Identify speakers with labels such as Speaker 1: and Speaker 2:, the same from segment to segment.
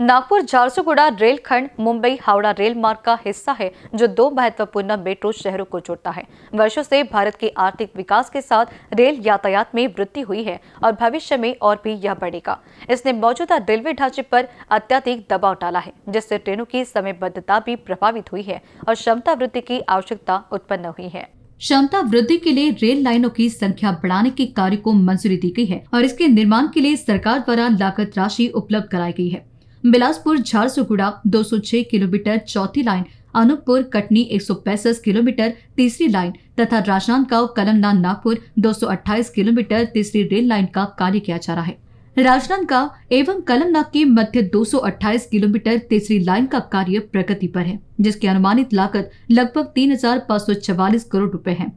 Speaker 1: नागपुर झारसुगुड़ा रेलखंड मुंबई हावड़ा रेल मार्ग का हिस्सा है जो दो महत्वपूर्ण मेट्रो शहरों को जोड़ता है वर्षों से भारत के आर्थिक विकास के साथ रेल यातायात में वृद्धि हुई है और भविष्य में और भी यह बढ़ेगा इसने मौजूदा रेलवे ढांचे पर अत्यधिक दबाव डाला है जिससे ट्रेनों की समयबद्धता भी प्रभावित हुई है और क्षमता वृद्धि की आवश्यकता उत्पन्न हुई है क्षमता वृद्धि के लिए रेल लाइनों की संख्या बढ़ाने के कार्य को मंजूरी दी गई है और इसके निर्माण के लिए सरकार द्वारा लागत राशि उपलब्ध कराई गई है बिलासपुर झारसुगुड़ा 206 किलोमीटर चौथी लाइन अनूपपुर कटनी एक किलोमीटर तीसरी लाइन तथा राजनांदगांव कलमनाथ नागपुर 228 किलोमीटर तीसरी रेल लाइन का कार्य किया जा रहा है राजनांदगांव एवं कलमनाग के मध्य 228 किलोमीटर तीसरी लाइन का कार्य प्रगति पर है जिसकी अनुमानित लागत लगभग तीन करोड़ रुपए है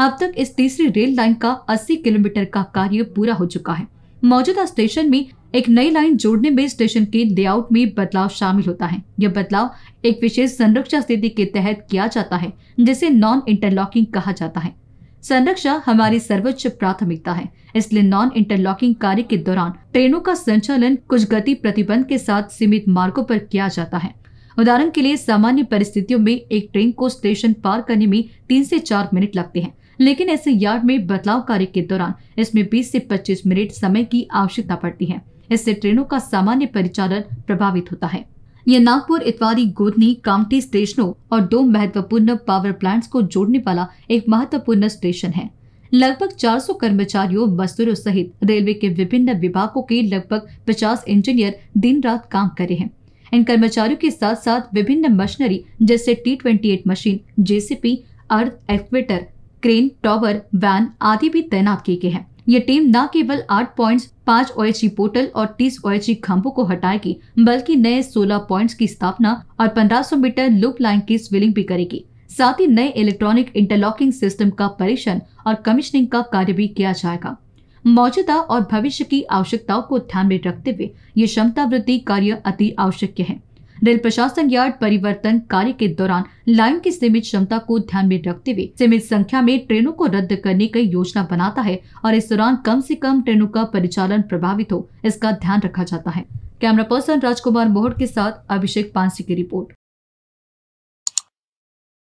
Speaker 1: अब तक इस तीसरी रेल लाइन का 80 किलोमीटर का कार्य पूरा हो चुका है मौजूदा स्टेशन में एक नई लाइन जोड़ने में स्टेशन के लेआउट में बदलाव शामिल होता है यह बदलाव एक विशेष संरक्षा स्थिति के तहत किया जाता है जिसे नॉन इंटरलॉकिंग कहा जाता है संरक्षा हमारी सर्वोच्च प्राथमिकता है इसलिए नॉन इंटरलॉकिंग कार्य के दौरान ट्रेनों का संचालन कुछ गति प्रतिबंध के साथ सीमित मार्गों पर किया जाता है उदाहरण के लिए सामान्य परिस्थितियों में एक ट्रेन को स्टेशन पार करने में तीन से चार मिनट लगते हैं लेकिन ऐसे यार्ड में बदलाव कार्य के दौरान इसमें 20 से 25 मिनट समय की आवश्यकता पड़ती है इससे ट्रेनों का सामान्य परिचालन प्रभावित होता है यह नागपुर इतवारी गोदनी कामटी स्टेशनों और दो महत्वपूर्ण पावर प्लांट्स को जोड़ने वाला एक महत्वपूर्ण स्टेशन है लगभग 400 कर्मचारियों मजदूरों सहित रेलवे के विभिन्न विभागों के लगभग 50 इंजीनियर दिन रात काम करे हैं इन कर्मचारियों के साथ साथ विभिन्न मशीनरी जैसे T twenty eight machine JCB earth excavator crane tower van आदि भी तैनात किए गए हैं ये टीम न केवल आठ पॉइंट पाँच ओएचई e पोर्टल और तीस ओ एच e को हटाएगी बल्कि नए सोलह पॉइंट की स्थापना और पंद्रह सौ मीटर लूप लाइन की स्विलिंग भी करेगी साथ ही नए इलेक्ट्रॉनिक इंटरलॉकिंग सिस्टम का परीक्षण और कमिश्निंग का कार्य भी किया जाएगा मौजूदा और भविष्य की आवश्यकताओं को ध्यान में रखते हुए ये क्षमता वृद्धि कार्य अति आवश्यक है रेल प्रशासन यार्ड परिवर्तन कार्य के दौरान लाइन की सीमित क्षमता को ध्यान में रखते हुए सीमित संख्या में ट्रेनों को रद्द करने की योजना बनाता है और इस दौरान कम से कम ट्रेनों का परिचालन प्रभावित हो इसका ध्यान रखा जाता है कैमरा पर्सन राजकुमार मोहर के साथ अभिषेक पांसी की रिपोर्ट